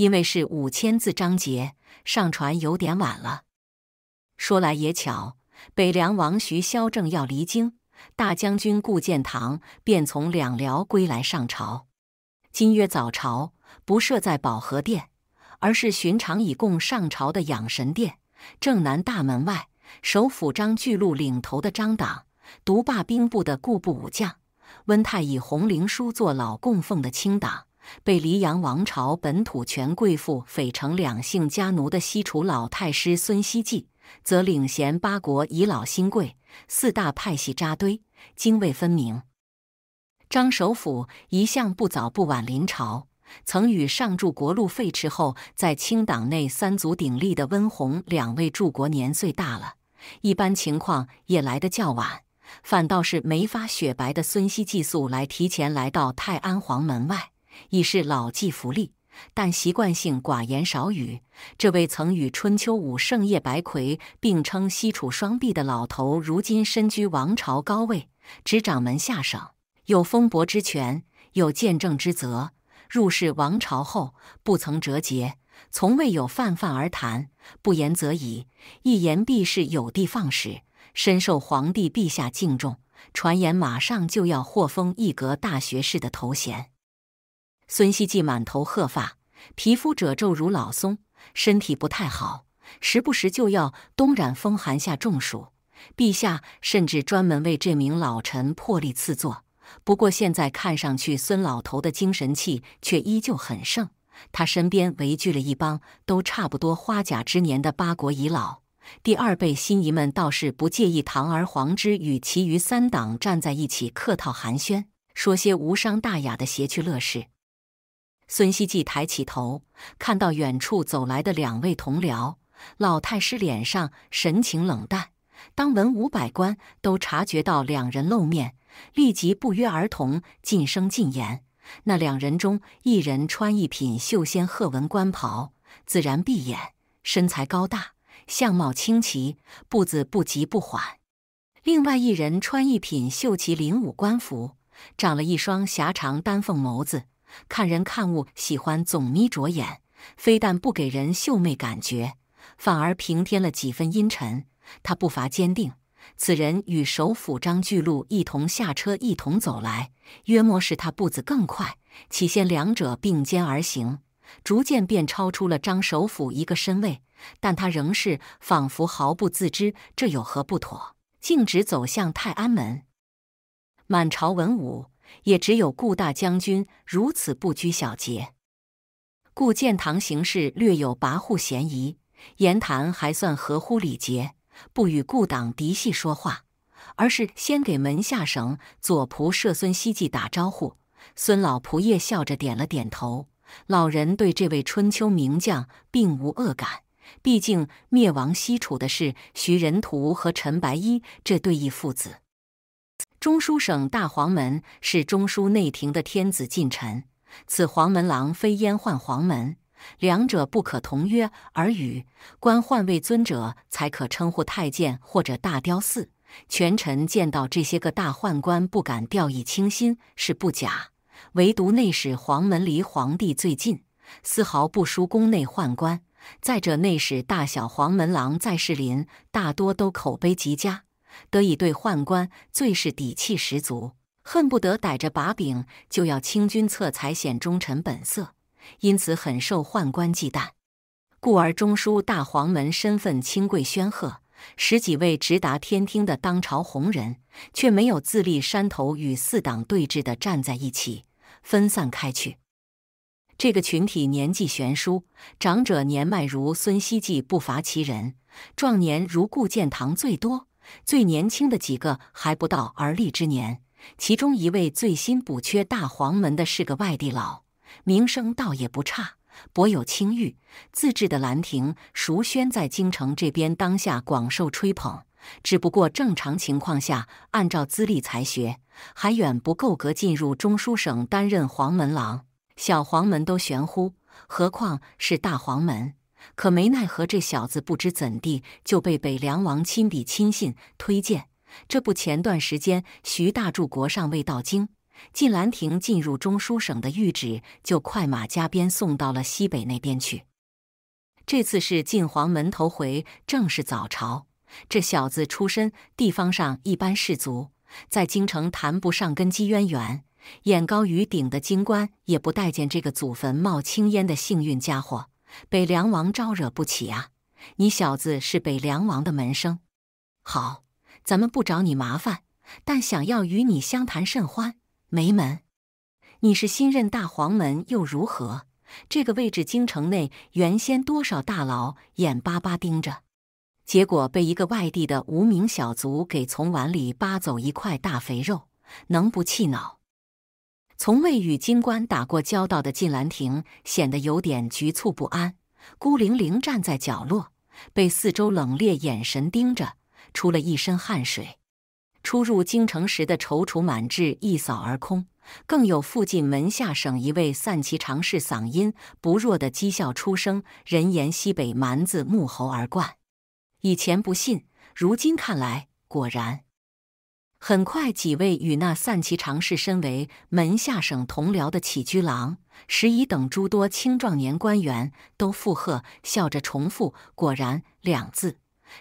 因为是五千字章节上传有点晚了，说来也巧，北凉王徐萧正要离京，大将军顾建堂便从两辽归来上朝。今曰早朝不设在保和殿，而是寻常以供上朝的养神殿正南大门外。首辅张巨鹿领头的张党，独霸兵部的顾部武将，温太乙红绫书做老供奉的清党。被黎阳王朝本土权贵、妇匪城两姓家奴的西楚老太师孙希济，则领衔八国以老新贵、四大派系扎堆，泾渭分明。张首辅一向不早不晚临朝，曾与上柱国禄废弛后，在清党内三足鼎立的温弘两位柱国年岁大了，一般情况也来得较晚，反倒是没发雪白的孙熙季素来提前来到泰安皇门外。已是老骥伏枥，但习惯性寡言少语。这位曾与春秋五圣叶白魁并称西楚双璧的老头，如今身居王朝高位，执掌门下省，有封伯之权，有见政之责。入仕王朝后，不曾折节，从未有泛泛而谈，不言则已，一言必是有的放矢，深受皇帝陛下敬重。传言马上就要获封一阁大学士的头衔。孙希济满头鹤发，皮肤褶皱如老松，身体不太好，时不时就要冬染风寒下中暑。陛下甚至专门为这名老臣破例赐座。不过现在看上去，孙老头的精神气却依旧很盛。他身边围聚了一帮都差不多花甲之年的八国遗老。第二辈新移们倒是不介意堂而皇之与其余三党站在一起客套寒暄，说些无伤大雅的邪趣乐事。孙希济抬起头，看到远处走来的两位同僚。老太师脸上神情冷淡。当文武百官都察觉到两人露面，立即不约而同晋声进言。那两人中，一人穿一品绣仙鹤纹官袍，自然闭眼，身材高大，相貌清奇，步子不急不缓；另外一人穿一品绣麒麟武官服，长了一双狭长丹凤眸子。看人看物，喜欢总眯着眼，非但不给人秀媚感觉，反而平添了几分阴沉。他步伐坚定，此人与首府张巨鹿一同下车，一同走来，约莫是他步子更快。起先两者并肩而行，逐渐便超出了张首府一个身位，但他仍是仿佛毫不自知，这有何不妥？径直走向泰安门，满朝文武。也只有顾大将军如此不拘小节。顾建堂行事略有跋扈嫌疑，言谈还算合乎礼节，不与顾党嫡系说话，而是先给门下省左仆射孙希季打招呼。孙老仆夜笑着点了点头，老人对这位春秋名将并无恶感，毕竟灭亡西楚的是徐仁图和陈白衣这对义父子。中书省大黄门是中书内廷的天子近臣，此黄门郎非阉宦黄门，两者不可同曰而语。官宦位尊者才可称呼太监或者大雕寺。权臣见到这些个大宦官不敢掉以轻心是不假，唯独内史黄门离皇帝最近，丝毫不输宫内宦官。再者，内史大小黄门郎在世林大多都口碑极佳。得以对宦官最是底气十足，恨不得逮着把柄就要清君侧，才显忠臣本色，因此很受宦官忌惮。故而中书大黄门身份清贵煊赫，十几位直达天听的当朝红人，却没有自立山头与四党对峙的站在一起，分散开去。这个群体年纪悬殊，长者年迈如孙希济不乏其人，壮年如顾建堂最多。最年轻的几个还不到而立之年，其中一位最新补缺大黄门的是个外地佬，名声倒也不差，博有清誉。自制的兰亭熟宣在京城这边当下广受吹捧，只不过正常情况下，按照资历才学，还远不够格进入中书省担任黄门郎。小黄门都悬乎，何况是大黄门？可没奈何，这小子不知怎地就被北凉王亲笔亲信推荐。这不，前段时间徐大柱国上未到京，晋兰亭进入中书省的谕旨就快马加鞭送到了西北那边去。这次是晋皇门头回，正是早朝。这小子出身地方上一般士族，在京城谈不上根基渊源，眼高于顶的京官也不待见这个祖坟冒青烟的幸运家伙。北凉王招惹不起啊！你小子是北凉王的门生，好，咱们不找你麻烦，但想要与你相谈甚欢，没门。你是新任大黄门又如何？这个位置京城内原先多少大佬眼巴巴盯着，结果被一个外地的无名小卒给从碗里扒走一块大肥肉，能不气恼？从未与京官打过交道的晋兰亭显得有点局促不安，孤零零站在角落，被四周冷冽眼神盯着，出了一身汗水。初入京城时的踌躇满志一扫而空，更有附近门下省一位散骑常侍嗓音不弱的讥笑出声：“人言西北蛮子目猴而冠，以前不信，如今看来，果然。”很快，几位与那散骑常侍、身为门下省同僚的起居郎、时宜等诸多青壮年官员都附和，笑着重复“果然”两字。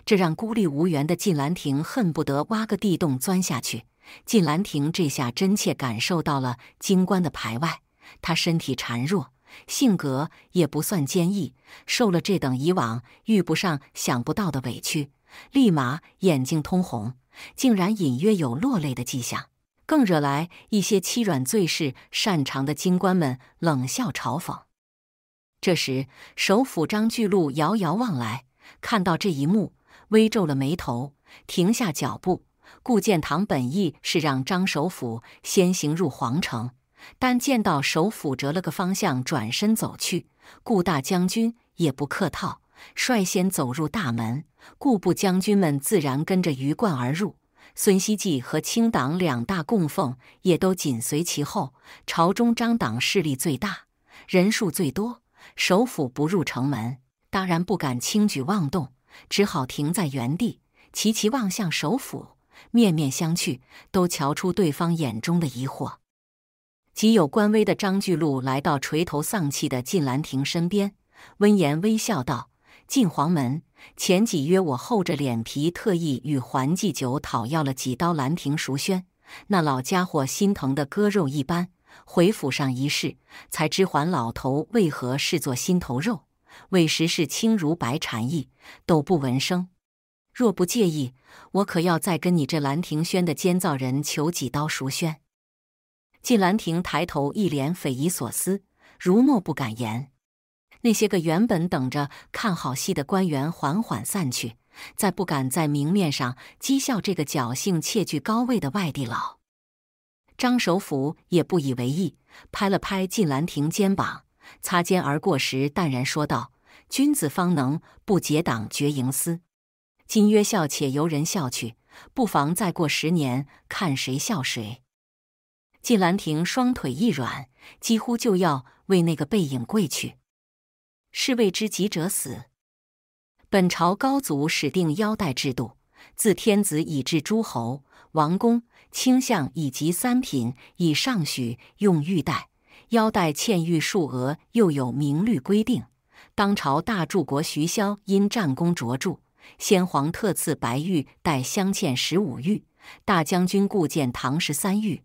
这让孤立无援的晋兰亭恨不得挖个地洞钻下去。晋兰亭这下真切感受到了京官的排外。他身体孱弱，性格也不算坚毅，受了这等以往遇不上、想不到的委屈，立马眼睛通红。竟然隐约有落泪的迹象，更惹来一些欺软最是擅长的京官们冷笑嘲讽。这时，首府张巨鹿遥遥望来，看到这一幕，微皱了眉头，停下脚步。顾建堂本意是让张首府先行入皇城，但见到首府折了个方向，转身走去，顾大将军也不客套。率先走入大门，顾部将军们自然跟着鱼贯而入。孙希济和清党两大供奉也都紧随其后。朝中张党势力最大，人数最多，首府不入城门，当然不敢轻举妄动，只好停在原地，齐齐望向首府，面面相觑，都瞧出对方眼中的疑惑。极有官威的张巨禄来到垂头丧气的靳兰亭身边，温言微笑道。进皇门前几曰，我厚着脸皮，特意与环季酒讨要了几刀兰亭熟宣。那老家伙心疼的割肉一般，回府上一试，才知桓老头为何视作心头肉。为时是轻如白蝉翼，斗不闻声。若不介意，我可要再跟你这兰亭轩的监造人求几刀熟宣。晋兰亭抬头，一脸匪夷所思，如诺不敢言。那些个原本等着看好戏的官员缓缓散去，再不敢在明面上讥笑这个侥幸窃据高位的外地佬。张首辅也不以为意，拍了拍靳兰亭肩膀，擦肩而过时淡然说道：“君子方能不结党绝营私。今曰笑，且由人笑去，不妨再过十年，看谁笑谁。”靳兰亭双腿一软，几乎就要为那个背影跪去。是谓之己者死。本朝高祖始定腰带制度，自天子以至诸侯、王公、卿相以及三品以上，许用玉带。腰带嵌玉数额又有明律规定。当朝大柱国徐骁因战功卓著，先皇特赐白玉带镶嵌十五玉；大将军顾建唐十三玉。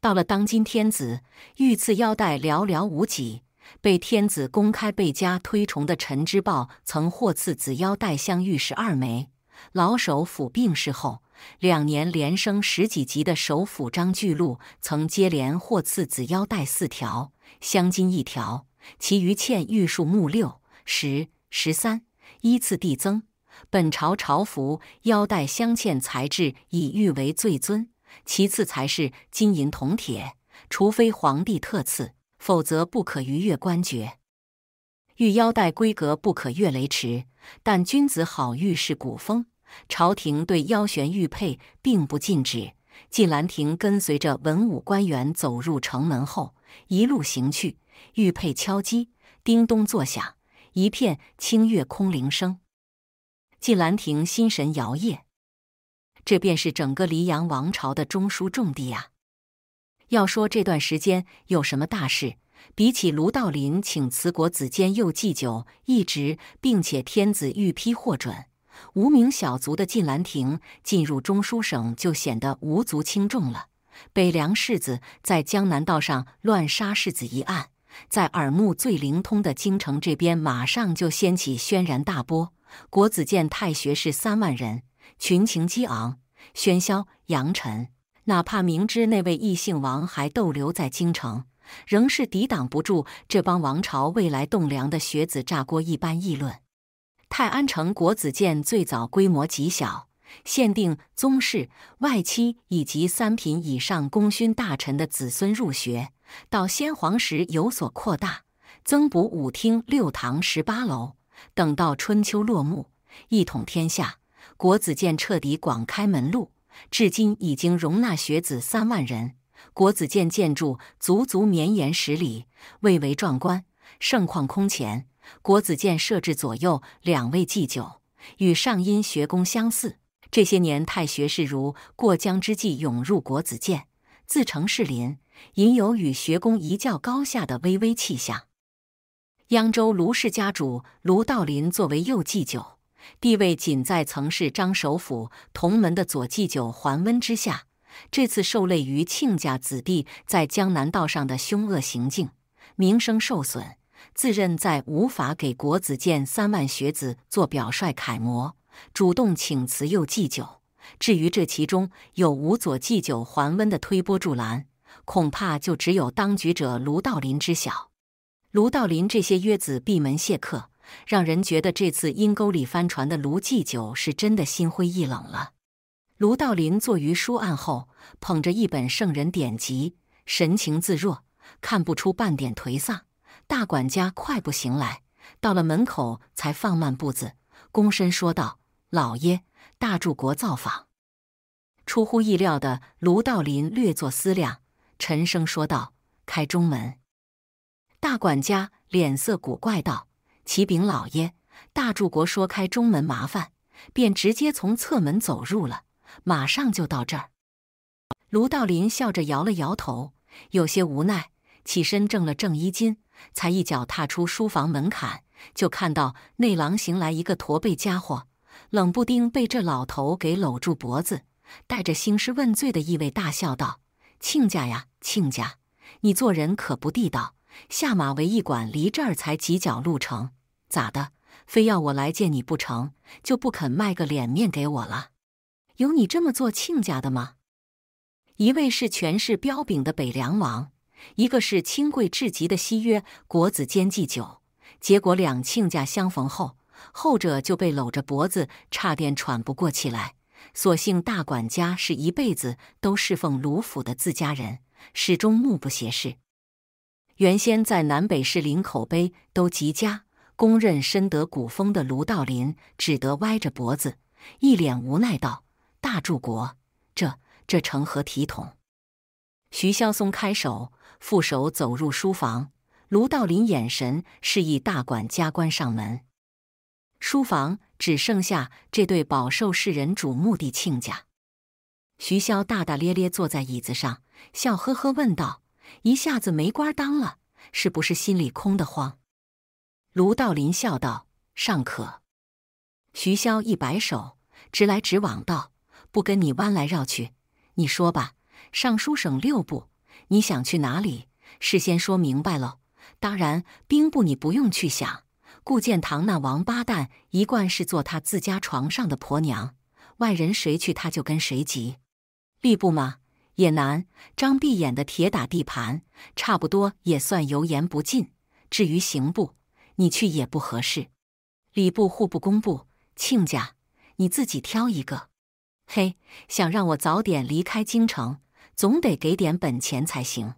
到了当今天子，御赐腰带寥寥无几。被天子公开被加推崇的陈之豹，曾获赐紫腰带镶玉十二枚。老首辅病逝后，两年连升十几级的首辅张巨禄曾接连获赐紫腰带四条，镶金一条，其余嵌玉树木六、十、十三，依次递增。本朝朝服腰带镶嵌材质以玉为最尊，其次才是金银铜铁，除非皇帝特赐。否则不可逾越官爵。玉腰带规格不可越雷池，但君子好玉是古风。朝廷对腰悬玉佩并不禁止。晋兰亭跟随着文武官员走入城门后，一路行去，玉佩敲击，叮咚作响，一片清月空灵声。晋兰亭心神摇曳，这便是整个黎阳王朝的中枢重地啊！要说这段时间有什么大事，比起卢道林请辞国子监又祭酒一职，并且天子御批获准，无名小卒的晋兰亭进入中书省就显得无足轻重了。北梁世子在江南道上乱杀世子一案，在耳目最灵通的京城这边，马上就掀起轩然大波。国子监、太学士三万人，群情激昂，喧嚣扬尘。哪怕明知那位异姓王还逗留在京城，仍是抵挡不住这帮王朝未来栋梁的学子炸锅一般议论。泰安城国子监最早规模极小，限定宗室、外戚以及三品以上功勋大臣的子孙入学。到先皇时有所扩大，增补五厅六堂十八楼。等到春秋落幕，一统天下，国子监彻底广开门路。至今已经容纳学子三万人，国子监建筑足足绵延十里，蔚为壮观，盛况空前。国子监设置左右两位祭酒，与上阴学宫相似。这些年，太学士如过江之鲫涌入国子监，自成士林，隐有与学宫一较高下的巍巍气象。扬州卢氏家主卢道林作为右祭酒。地位仅在曾是张首辅同门的左祭酒桓温之下，这次受累于亲家子弟在江南道上的凶恶行径，名声受损，自认在无法给国子监三万学子做表率楷模，主动请辞右祭酒。至于这其中有无左祭酒桓温的推波助澜，恐怕就只有当局者卢道林知晓。卢道林这些约子闭门谢客。让人觉得这次阴沟里翻船的卢继九是真的心灰意冷了。卢道林坐于书案后，捧着一本圣人典籍，神情自若，看不出半点颓丧。大管家快步行来到了门口，才放慢步子，躬身说道：“老爷，大柱国造访。”出乎意料的，卢道林略作思量，沉声说道：“开中门。”大管家脸色古怪道。启禀老爷，大柱国说开中门麻烦，便直接从侧门走入了。马上就到这儿。卢道林笑着摇了摇头，有些无奈，起身正了正衣襟，才一脚踏出书房门槛，就看到内廊行来一个驼背家伙，冷不丁被这老头给搂住脖子，带着兴师问罪的意味大笑道：“亲家呀，亲家，你做人可不地道！下马为驿馆，离这儿才几脚路程。”咋的？非要我来见你不成？就不肯卖个脸面给我了？有你这么做亲家的吗？一位是权势彪炳的北凉王，一个是清贵至极的西约国子监祭酒。结果两亲家相逢后，后者就被搂着脖子，差点喘不过气来。所幸大管家是一辈子都侍奉卢府的自家人，始终目不斜视。原先在南北市林口碑都极佳。公认深得古风的卢道林只得歪着脖子，一脸无奈道：“大柱国，这这成何体统？”徐潇松开手，负手走入书房。卢道林眼神示意大管家关上门。书房只剩下这对饱受世人瞩目的亲家。徐潇大大咧咧坐在椅子上，笑呵呵问道：“一下子没官当了，是不是心里空得慌？”卢道林笑道：“尚可。”徐骁一摆手，直来直往道：“不跟你弯来绕去，你说吧。尚书省六部，你想去哪里，事先说明白喽。当然，兵部你不用去想。顾建堂那王八蛋，一贯是做他自家床上的婆娘，外人谁去他就跟谁急。吏部嘛，也难。张碧眼的铁打地盘，差不多也算油盐不进。至于刑部……”你去也不合适，礼部、户部、工部，亲家，你自己挑一个。嘿，想让我早点离开京城，总得给点本钱才行。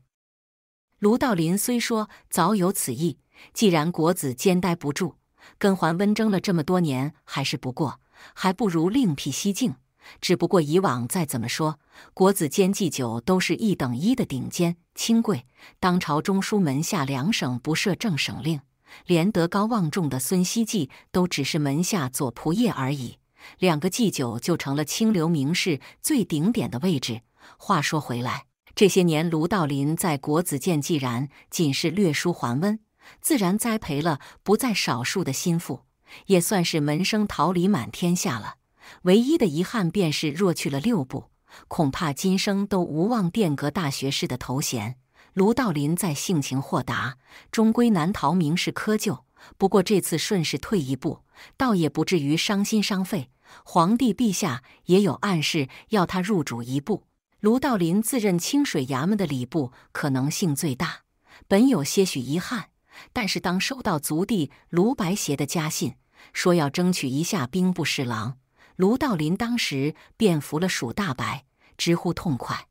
卢道林虽说早有此意，既然国子监待不住，跟桓温争了这么多年还是不过，还不如另辟蹊径。只不过以往再怎么说，国子监祭酒都是一等一的顶尖清贵，当朝中书门下两省不设正省令。连德高望重的孙希季都只是门下左仆射而已，两个祭酒就成了清流名士最顶点的位置。话说回来，这些年卢道林在国子监既然仅是略输桓温，自然栽培了不在少数的心腹，也算是门生桃李满天下了。唯一的遗憾便是，若去了六部，恐怕今生都无望殿阁大学士的头衔。卢道林再性情豁达，终归难逃名士苛咎。不过这次顺势退一步，倒也不至于伤心伤肺。皇帝陛下也有暗示，要他入主一部。卢道林自认清水衙门的礼部可能性最大，本有些许遗憾。但是当收到族弟卢白邪的家信，说要争取一下兵部侍郎，卢道林当时便服了蜀大白，直呼痛快。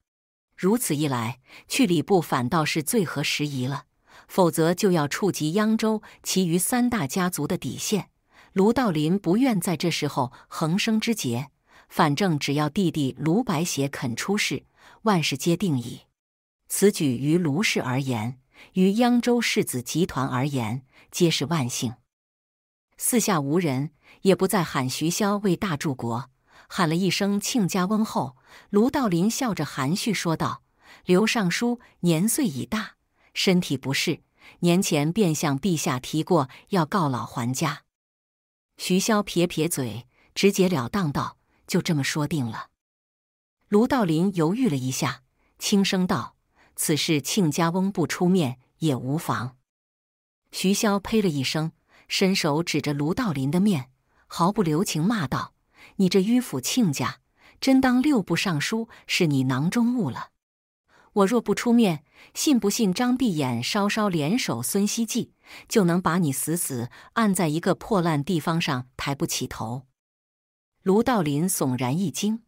如此一来，去礼部反倒是最合时宜了，否则就要触及央州其余三大家族的底线。卢道林不愿在这时候横生枝节，反正只要弟弟卢白邪肯出事，万事皆定矣。此举于卢氏而言，于央州世子集团而言，皆是万幸。四下无人，也不再喊徐骁为大柱国。喊了一声“亲家翁”后，卢道林笑着含蓄说道：“刘尚书年岁已大，身体不适，年前便向陛下提过要告老还家。”徐骁撇撇嘴，直截了当道：“就这么说定了。”卢道林犹豫了一下，轻声道：“此事亲家翁不出面也无妨。”徐骁呸了一声，伸手指着卢道林的面，毫不留情骂道。你这迂腐亲家，真当六部尚书是你囊中物了？我若不出面，信不信张碧眼稍稍联手孙希济，就能把你死死按在一个破烂地方上，抬不起头？卢道林悚然一惊，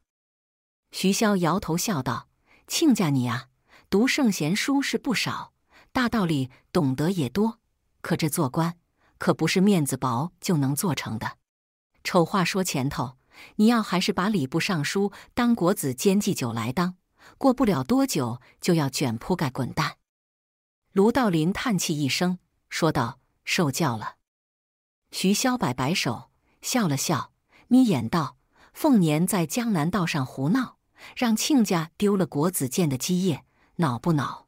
徐潇摇头笑道：“亲家，你啊，读圣贤书是不少，大道理懂得也多，可这做官可不是面子薄就能做成的。丑话说前头。”你要还是把礼部尚书当国子监祭酒来当，过不了多久就要卷铺盖滚蛋。卢道林叹气一声，说道：“受教了。”徐骁摆摆手，笑了笑，眯眼道：“凤年在江南道上胡闹，让亲家丢了国子监的基业，恼不恼？”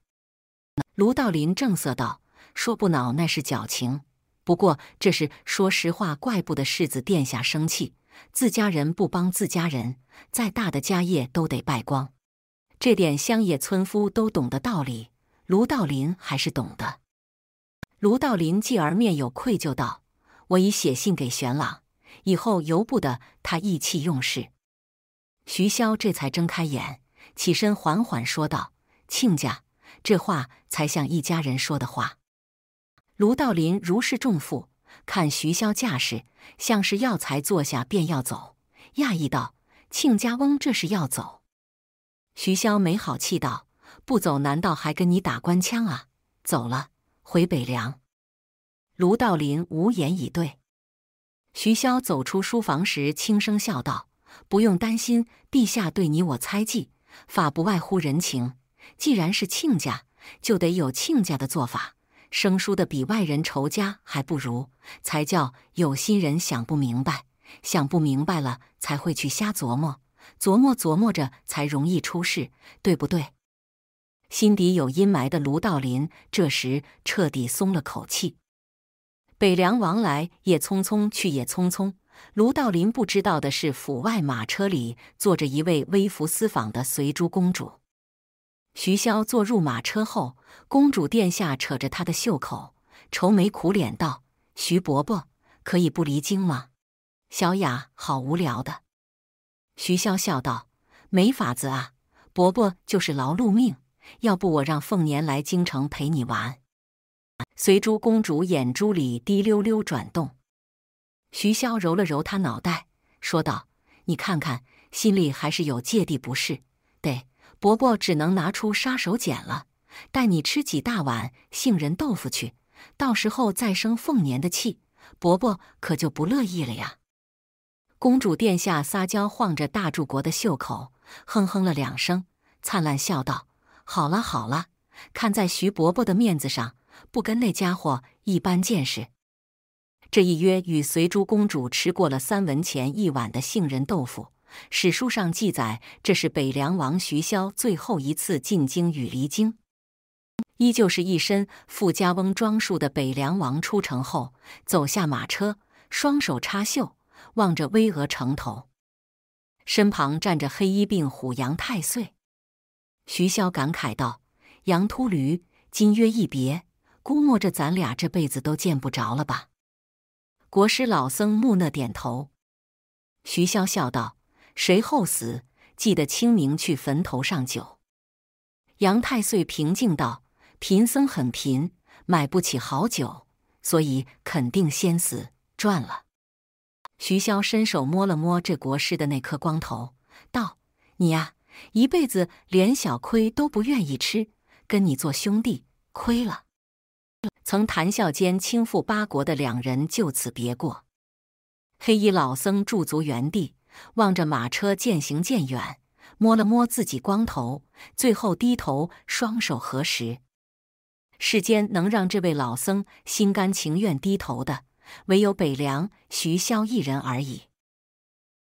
卢道林正色道：“说不恼那是矫情，不过这是说实话，怪不得世子殿下生气。”自家人不帮自家人，再大的家业都得败光。这点乡野村夫都懂的道理，卢道林还是懂的。卢道林继而面有愧疚道：“我已写信给玄朗，以后由不得他意气用事。”徐潇这才睁开眼，起身缓缓说道：“亲家，这话才像一家人说的话。”卢道林如释重负。看徐骁架势，像是药材坐下便要走，讶异道：“亲家翁，这是要走？”徐骁没好气道：“不走，难道还跟你打官腔啊？”“走了，回北凉。”卢道林无言以对。徐骁走出书房时，轻声笑道：“不用担心，陛下对你我猜忌，法不外乎人情。既然是亲家，就得有亲家的做法。”生疏的比外人仇家还不如，才叫有心人想不明白，想不明白了才会去瞎琢磨，琢磨琢磨着才容易出事，对不对？心底有阴霾的卢道林这时彻底松了口气。北凉王来也匆匆，去也匆匆。卢道林不知道的是，府外马车里坐着一位微服私访的隋珠公主。徐潇坐入马车后，公主殿下扯着他的袖口，愁眉苦脸道：“徐伯伯，可以不离京吗？”小雅，好无聊的。”徐潇笑道：“没法子啊，伯伯就是劳碌命。要不我让凤年来京城陪你玩。”随珠公主眼珠里滴溜溜转动，徐潇揉了揉她脑袋，说道：“你看看，心里还是有芥蒂，不是？得。”伯伯只能拿出杀手锏了，带你吃几大碗杏仁豆腐去，到时候再生凤年的气，伯伯可就不乐意了呀！公主殿下撒娇晃着大柱国的袖口，哼哼了两声，灿烂笑道：“好了好了，看在徐伯伯的面子上，不跟那家伙一般见识。”这一约与随珠公主吃过了三文钱一碗的杏仁豆腐。史书上记载，这是北凉王徐骁最后一次进京与离京。依旧是一身富家翁装束的北凉王出城后，走下马车，双手插袖，望着巍峨城头，身旁站着黑衣病虎杨太岁。徐骁感慨道：“杨秃驴，今约一别，估摸着咱俩这辈子都见不着了吧？”国师老僧木讷点头。徐骁笑道。谁后死？记得清明去坟头上酒。杨太岁平静道：“贫僧很贫，买不起好酒，所以肯定先死，赚了。”徐潇伸手摸了摸这国师的那颗光头，道：“你呀，一辈子连小亏都不愿意吃，跟你做兄弟，亏了。”曾谈笑间倾覆八国的两人就此别过。黑衣老僧驻足原地。望着马车渐行渐远，摸了摸自己光头，最后低头双手合十。世间能让这位老僧心甘情愿低头的，唯有北凉徐骁一人而已。